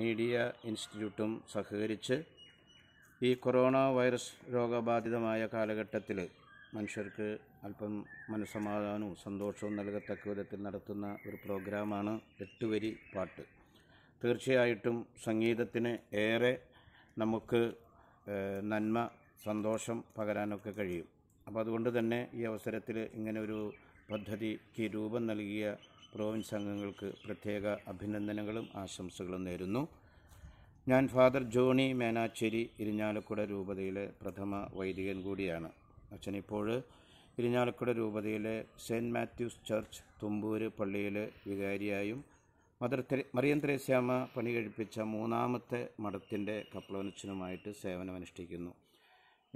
media ഇൻസ്റ്റിറ്റ്യൂട്ടും സഹകരിച്ച് ഈ corona virus രോഗബാധിതമായ കാലഘട്ടത്തിൽ മനുഷ്യർക്ക് അല്പം മനസ്സമാധാനവും സന്തോഷവും നൽകത്തക്ക വിധത്തിൽ നടത്തുന്ന ഒരു പ്രോഗ്രാമാണ് എട്ടുവരി പാട്ട് തീർച്ചയായിട്ടും സംഗീതത്തിന് ഏറെ നമുക്ക് നന്മ സന്തോഷം പകരാനൊക്കെ കഴിയും അപ്പോൾ അതുകൊണ്ട് തന്നെ ഈ അവസരത്തിൽ ഇങ്ങനെ ഒരു പദ്ധതിക്ക് രൂപം നൽകിയ പ്രോവിൻസ് അംഗങ്ങൾക്ക് പ്രത്യേക അഭിനന്ദനങ്ങളും ആശംസകളും നേരുന്നു ഞാൻ ഫാദർ ജോണി മേനാച്ചേരി ഇരിഞ്ഞാലക്കുട രൂപതയിലെ പ്രഥമ വൈദികൻ കൂടിയാണ് അച്ഛനിപ്പോൾ ഇരിഞ്ഞാലക്കുട രൂപതയിലെ സെൻറ്റ് മാത്യൂസ് ചർച്ച് തുമ്പൂര് പള്ളിയിലെ വികാരിയായും മദർ മറിയം ത്രേസ്യാമ്മ പണി കഴിപ്പിച്ച മൂന്നാമത്തെ മഠത്തിൻ്റെ കപ്ലോനച്ചനുമായിട്ട് സേവനമനുഷ്ഠിക്കുന്നു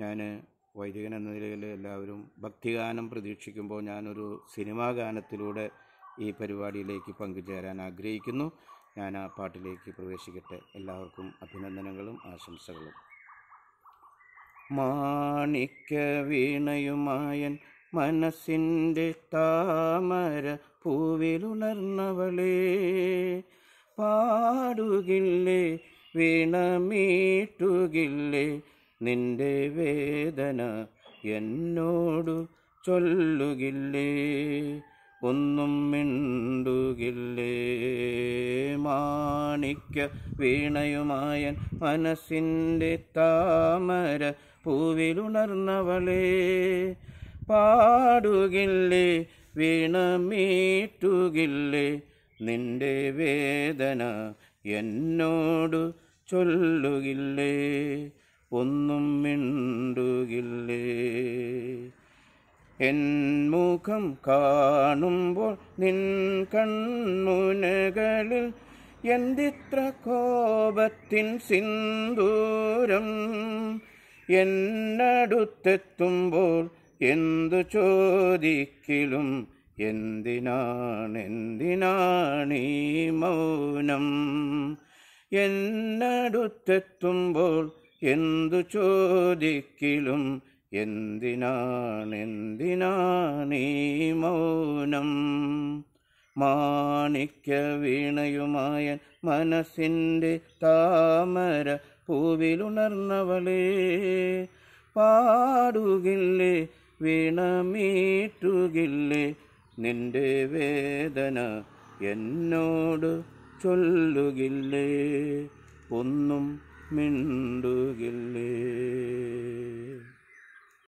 ഞാൻ വൈദികൻ എന്ന നിലയിൽ എല്ലാവരും ഭക്തിഗാനം പ്രതീക്ഷിക്കുമ്പോൾ ഞാനൊരു സിനിമാ ഗാനത്തിലൂടെ ഈ പരിപാടിയിലേക്ക് പങ്കുചേരാൻ ആഗ്രഹിക്കുന്നു ഞാൻ ആ പാട്ടിലേക്ക് പ്രവേശിക്കട്ടെ എല്ലാവർക്കും അഭിനന്ദനങ്ങളും ആശംസകളും മാണിക്ക വീണയുമായൻ മനസ്സിൻ്റെ താമര പൂവിലുണർന്നവളേ പാടുകില്ലേ വീണമീട്ടുകില്ലേ നിന്റെ വേദന എന്നോടു ചൊല്ലുകില്ലേ ഒന്നും മിണ്ടുകില്ലേ മാണിക്യ വീണയുമായൻ മനസ്സിൻ്റെ താമര പൂവിലുണർന്നവളെ പാടുകില്ലേ വീണമീട്ടുകില്ലേ നിന്റെ വേദന എന്നോട് ചൊല്ലുകില്ലേ ഒന്നും മിണ്ടുകില്ലേ എൻ മുഖം കാണുമ്പോൾ നിൻ കൺമുനകളിൽ എന്തിത്ര കോപത്തിൻ സിന്ദൂരം എന്നടുത്തെത്തുമ്പോൾ എന്തു ചോദിക്കലും എന്തിനാണ് എന്തിനാണ് ഈ മൗനം എന്നടുത്തെത്തുമ്പോൾ എന്തു ചോദിക്കലും എന്തിനാണെന്തിനാണീ മൗനം മാണിക്യ വീണയുമായ മനസ്സിൻ്റെ താമര പൂവിലുണർന്നവളേ പാടുകില്ലേ വീണമീറ്റുകില്ലേ നിന്റെ വേദന എന്നോട് ചൊല്ലുകില്ലേ ഒന്നും മിണ്ടുകില്ലേ